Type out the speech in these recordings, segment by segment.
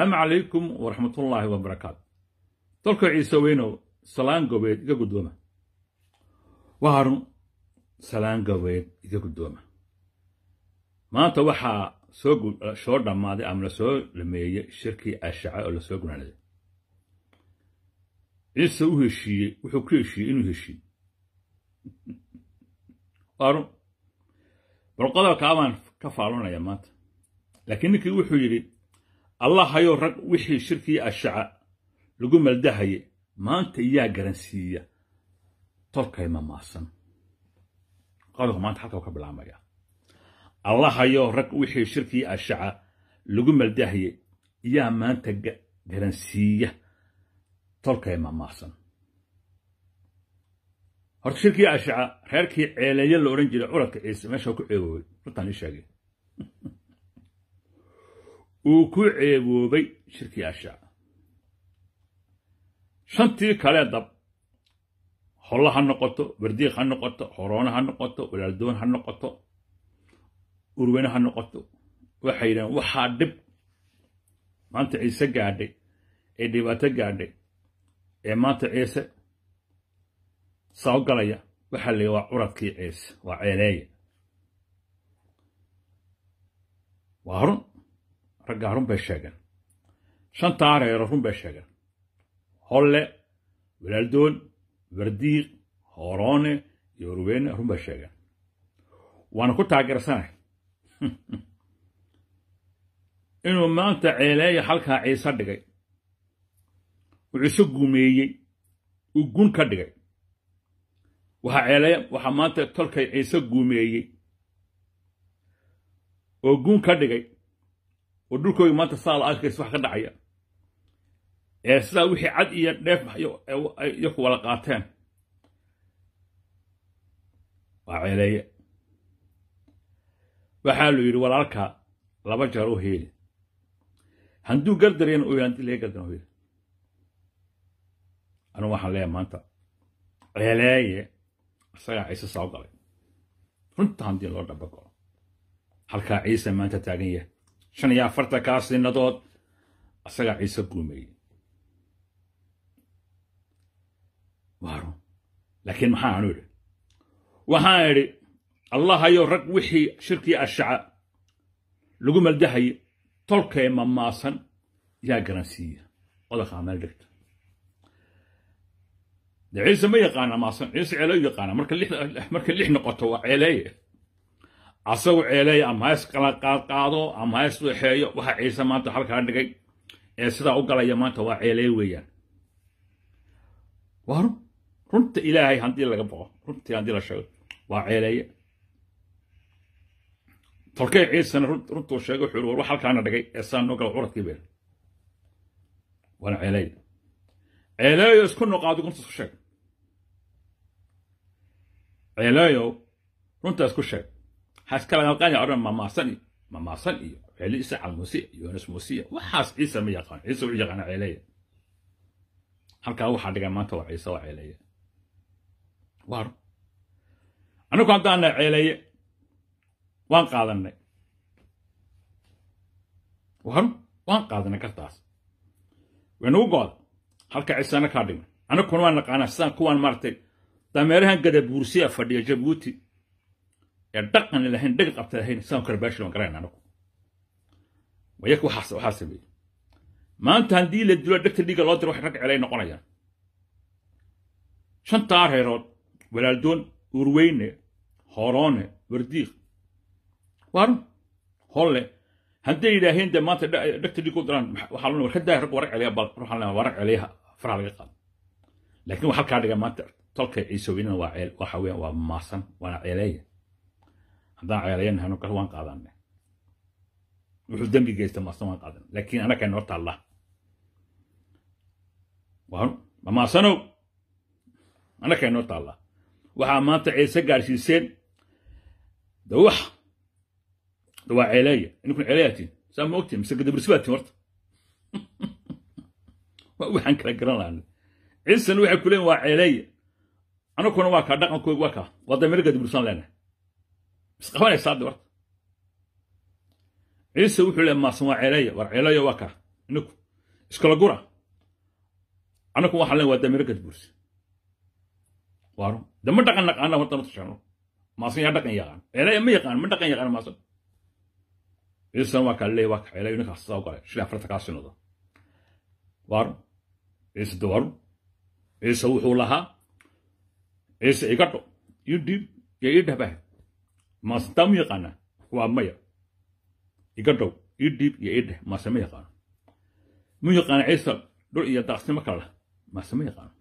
asalaamu calaykum waraxmatullaahi wabarakaatu ciise weynow salaan gobeed iga guddooma waa harun salaan gobeed iga guddooma maanta waxaa soo dhammaaday ama la soo dhameeyey shirkii ashaca oo lasoo gunaanaday ciise u heshiiyey wuxuu ku heshiiyey inuu heshiiyo harun bal qodobkaabaan ka faalunaya maanta laakiin ninkii wuxuu yidhi allahayow rag wixii shirkii ashaca lagu maldahaye maanta iyaa garansiiya tolkayma maasan qodobka maanta halka ka bilaabmaya allahayow rag wixii shirkii ashaca lagu maldahaye iyaa maanta garansiiya tolkayma maasan horta shirkii ashaca reerkii ceeleeya la odhan jiray curadka ciise meesha ku ceewoobay hortaan ii sheegay uu ku ceegoobay shirkiyaasha shantii kale dab hollo ha noqoto bardiiq ha noqoto horoono ha noqoto walaaldoon ha noqoto urweyne ha noqoto waxay yidhahen waxaa dhib maanta ciise gaadhay ee dhibaato gaadhay ee maanta ciise sao galaya waxaa la waa curadkii ciise waa ceeleeye waa run raggaa run bay sheegeen shantaa reero run bay sheegeen holle walaaldoon wardiiq hooroone iyo rubeene run bay sheegeen waana ku taageersanay inuu maanta ceeleeya halkaa ciise dhigay uu ciise guumeeyey uu gun ka dhigay waxaa ceeleeya waxaa maanta tolkay ciise guumeeyey oo gun ka dhigay oo dhulkooga maanta saa la arkaysa wax ka dhacaya ee sidaa wixii cad iyo dheef iyaku wala qaateen waa ceeleeye waxaa lu yidhi walaalka laba jeer u hiili handuu gardaryana u yidhi lee gardan u yidhi anu waxaan leeyahay maanta ceeleeye isagaa ciise saa galay runta handii loo dhaba golo halkaa ciise maanta taagan yahay شن يا فرت كاس لندوت أسرع عيسى قومي وارو لكن ما هانور وهاري الله هيو رق وحي شركي أشعة لقوم الدهي تركي مماسا يا جرانسية ولا خامل دكت عيسى ما يقانا ماسا عيسى علي يقانا مركا اللي احنا قطوا عليه asagu ceeleeya ama hays qaadqaado ama hays waxeeyo waxa ciise maanta halkaa dhigay ee sidaa u galaya maanta waa ceelee weeyaan waa run runta ilaahay haddii laga baqo runtii haddii la sheego waa ceeleeye tolkee ciisena runtuu sheegay wuxuu war wax halkaana dhigay ee saa noo gala curadkii been waana ceeleeye ceeleeyo isku noqaado runta isku sheeg ceeleeyo runta isku sheeg waxaas kala yaqaan odhan mamaasan mamaasan iyo ceeli isaacal muusiya yoonas muusiya waxaas ciise ma yaqaan ciise wuxuu yaqaana ceeleya halkaa waxaa dhigan maanta waa ciise waa ceeleya waar annagu haddaana ceeleeye waan qaadannay war waan qaadanay kartaas waynagu go-da halka ciisana kaa dhigan annagkuna waan naqaanaa sidaan kuwaan maaragtay dameerahan gadabuursiya fadhiya jabuuti ee dhaq aan lahayn dheg qabta lahayn sound corporation waan garanayn anagu wayak waxaas waxaa sameeyey maanta haddii la dilo dhegta dhiiga loo diro wax rag celay noqonayaan shantaa reerood walaaldoon urweyne horoone wardiiq waarun holle hadday yidhaaheen dee maanta dhegta dhiig u diraan waxaa lona war rag warag celiya bal ruuxaan leeyahay warag celiyaha faraha laga qaado laakiin wax halkaa dhiga maanta tolka ciise waa ceel waxa weeyaan waa maasan waana ceeleeya haddaan ceelayanahano kale waan qaadanay wuxuu dembi geysta maasna waan qaadanay laakiin anaka noo taalla maasanow anaka noo taalla waxaa maanta ciise gaarsiiseen dawax dawaa ceeleeya inkun ceeleeyaatiin saa ma ogtiin mise gadabursi baatiin horta waa waxaan kala garan lahanay ciisana waxay ku leeyiin waa ceeleeya anakuna waa kaa dhaqankooga waa kaa waa dameero gadabursan leenahay isqabanaysaa de warta ciise wuxuu le maasan waa ceeleeya war ceeleeya waa kaa inaku iskala gura anaku waxaan le waa damiro gadbuurse waaro de ma dhaqan naqaana horta ma tashano maasan yaa dhaqan yaqaan ceeleeya ma yaqaan ma dhaqan yaqaan maasan ciisan waa kaa leeya waa ka ceeleeyo ninkaas saa u galay shilaa farta kaa sinoda waaro ciise de waaro ciise wuxuu lahaa ciise iga iyo dhiib iyo ii dhahbaahay mase dam yaqaana waa maya iga dhow ii dhiib iyo idheh maase ma yaqaano mu yaqaana ciise dhul iyo daaqsimo kala maase ma yaqaano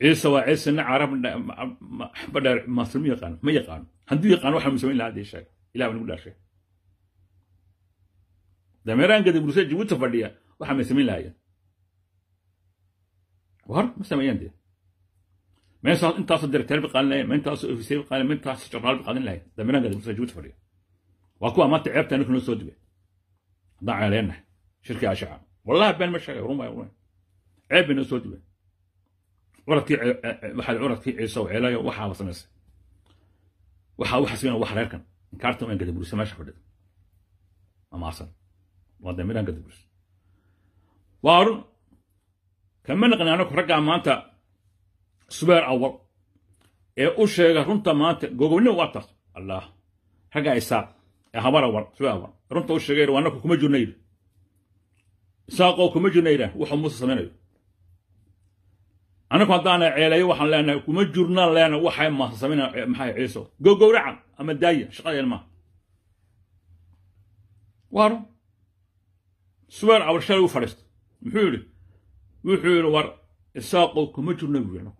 ciise waa ciisena carabbadheer mase ma yaqaano ma yaqaano hadduu yaqaano waxaa musamayn lahaa hadii sheega ilah baa nagu dhaashay dameeraankada bulshada jibuuti fadhiya waxaa ma samayn lahayeen war ma samayaan dee من صار انت اصل دير تربي قال لي من انت اصل في سيف قال لي من انت اصل شغال قال لي ده من هذا المسجود فري واكو ما تعبت انك نو سود بي ضاع علينا شركه اشعه والله بين مشاكل وما يقولون عيب انه سود بي ورد في واحد عرض في عيسى وعيلاي وحا وصنس وحا وحا سبينا وحا ريركن انكارتهم ان قدبوا سماش شخص بدد ما ما اصل وده من ان قدبوا وارو كم من قناعك رجع مانتا subeer awal ee u sheega runta maanta gogoblina waa taas allah raggaa isaaq ee habar awal subeer awal runta u sheegay waa naku kuma jirna yidhi isaaqoo kuma jirna yidhaah wuxuu muuse samaynayo anaku haddaana ceelayo waxaan leenahay kuma jirnaan leena waxay maasa samayna maxay ciiso gogowracan ama daaya shaqadeen maaha waa run subeer awal shalay u fadhiista muxuu yidhi wuxuu yidhi war isaaqoo kuma jirna buu yidhi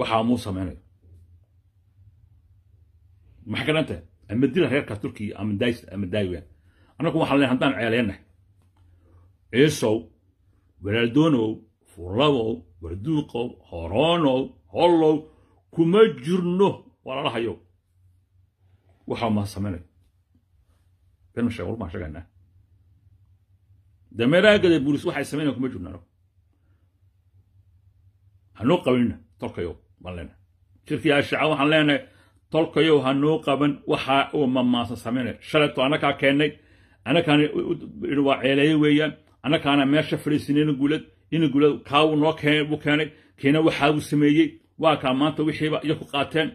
waxaa muu samaynayo maxay ka dhanta ama dila reerka turkiya ama days ama daawiyaan annagu waxaan leenahay haddaan ceeleennahay ciisow walaaldonow furlabow warduuqow horoonow hollow kuma jirno walaalahayow waxaa maa samaynayo been sheeg walbaan sheegaynaa dameeraagada buulis waxay samaynayaan kuma jirno annagu hanoo qabinina tolkayow jirtiyaashaca waxaan leenahay tolkayow hanuu qaban waxa uu mamaasa samayna shalayto anakaa keennay annakaana waa ceeleeye weeyaan annakaana meesha fadhiisinay ina gulad ina gulad kaawuu noo buu keenay kiina waxaabuu sameeyey waa kaa maanta wixiiba iyo ku qaateen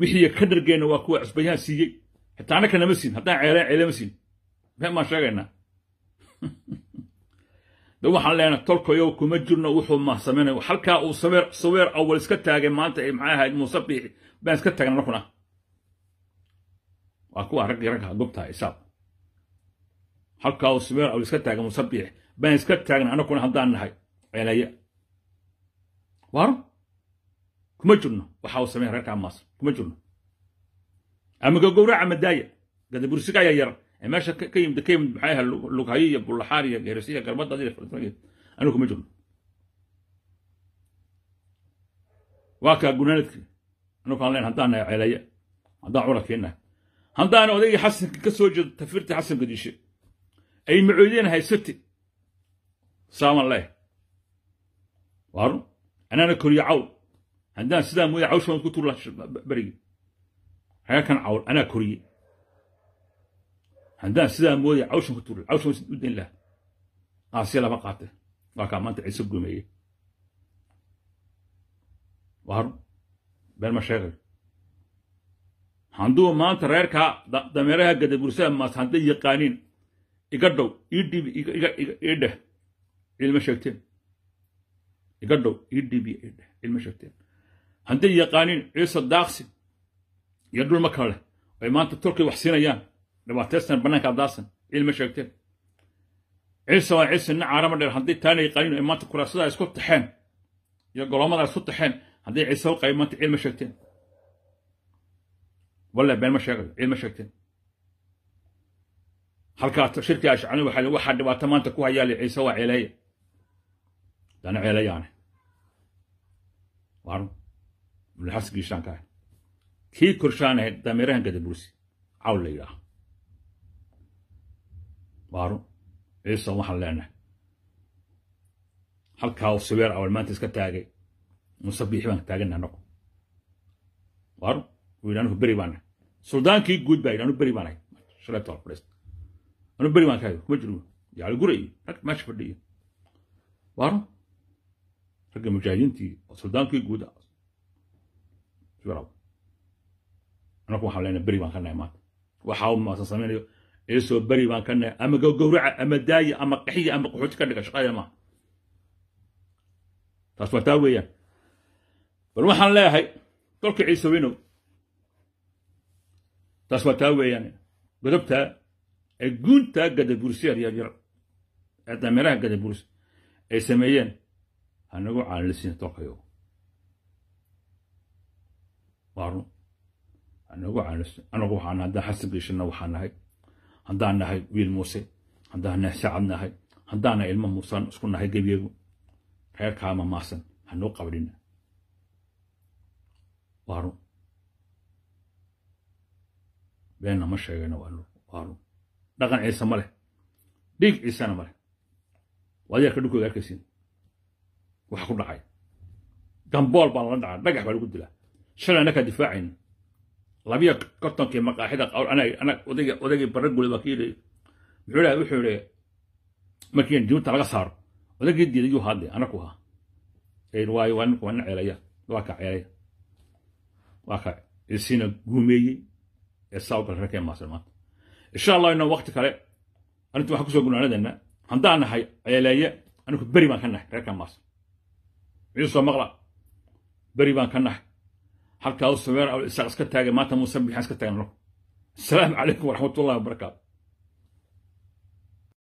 wixii kadargeenna waa kuwa cusbayahan siiyey xitaa annaka nama siin haddaan ceeleen ceele ma siin been baan sheegaynaa de waxaan leenahay tolkayo kuma jirno wuxuu mahsamina halkaa uu saweer saweer awal iska taagay maanta ay maxay ahayd muuse biixi baan iska taagna nakuna waa kuwa raggii ragga gobtaa isaab halkaa uu saweer awal iska taagay muuse biixi baan iska taagna anakuna haddaan nahay ceelaya waaro kuma jirno waxa uu sameeyay reerkaa maas kuma jirno ama gogowraca madaaya gadabursiga ayaa yara meesha ka yimid ka yimid maxay ahay lughayo iyo bullaxaan iyo geerisiya garbadda adiga farsangeed anigu kuma jirno waa kaa gunaanadki anu kaan leen haddaan nahay ceelaya haddaan culankiinnahay haddaan odaygii xasanka ka soo jeedo tafirti xasanka dishe ay macoydeen haysate saaman leh waaru anaana koriyo cawl haddaan sidaa mooya cawshooda ku turla berigii xagaa kan cawl anaa koriye haddaan sidaa mooday cawshan ku tuur cawshan u dayn laha aasiya lama qaate waa kaa maanta ciise gumeeye waar been ma sheegayo hadduu maanta reerkaa dameeraha gadabursada maas hadday yaqaaniin iga dhow ii dhibi dheh cilma sheegteen iga dhow ii dhibi dheh cilma sheegteen hadday yaqaaniin ciise daaqsi iyo dhulma kale leh ay maanta turkii wax siinayaan dhawaateysan bannaanka abdaasan cil ma sheegteen cilse waa cilse nin caarama dheer haddii taana yaqaaniin ay maanta kuraasada isku taxeen iyo goloomada isku taxeen haddii ciise u qaybin maanta cil ma sheegteen walle been ma sheegayo cil ma sheegteen halkaa shirkii ashcani waxaa waxaa dhibaato maanta ku hayaale ciise waa ceeleeya dana ceeleeyaane waaru ibnu xasan kii korshaan ahayd dameerahan cawl la yidhaaha baaro ciisan waxaan leenahay halkaa saweer awal maanta iska taagay muse biixi baan taagana anagu baaro wuu beri baan suldaankii guud ba yidhi anu beri baan nahay shaleebta wal fadhiista anu beri baan kahay kuma jiro yacli gure rag meesha fadhiyo baaro ragga mujaahidiintii suldaankii guud ah. anagu waxaan leenahay beri baan ka maanta waxaa maasan samaynayo igasoo beri baan ka ama gowraca ama daaya ama qaxiya ama qaxooti ka dhiga shaqadeeda maaha taas waa taa weeyaan bal waxaan leeyahay dolka ciise winow taas waa taa weeyaan godobtaa ee guunta gadaburisyaal yaryar ee dameeraha gadaburis ay sameeyeen hanagu caalilisin tolkayo waarun hanagu caalilisin anagu waxaa nahay haddaan xasib geyshanna waxaa haddaan nahay wiil muuse haddaan nahay shacab nahay haddaan nahay ilmo muusaan isku nahay gebyagu reer kaama maasan hanoo qabdhina waarun beenna ma sheegayna waarun dhaqan ciise ma leh dhiig ciisena ma leh waad yarka dhulkooga arkaysiin waxa ku dhacay gambool baan la dhacaa dhagax baa lagu dilaa shalayna kaa difaacayna labiya kontonkii maqaaxida qawl odayga odaygii baraguli waa kii muxuu laha wuxuu ihi markii juunta laga saaro odaygii diiday yuu hadle anaku ha waayo waa ninku waa ina ceelaya waa ka ceelaya waa ka isiina guumeeyey ee saa u gala reerka maanta insha allah inaan waqti kale arrinta waxaan kusoo gunaanadeenna haddaan nahay ceeleeye aniku beri baan ka nahay reerka imaasay miyuu soo maqla beri baan ka nahay halkaa sameer al isaaq iska taagay maanta muuse bixan iska taagan salaam calaykum waraxmatullahi wabarakaatu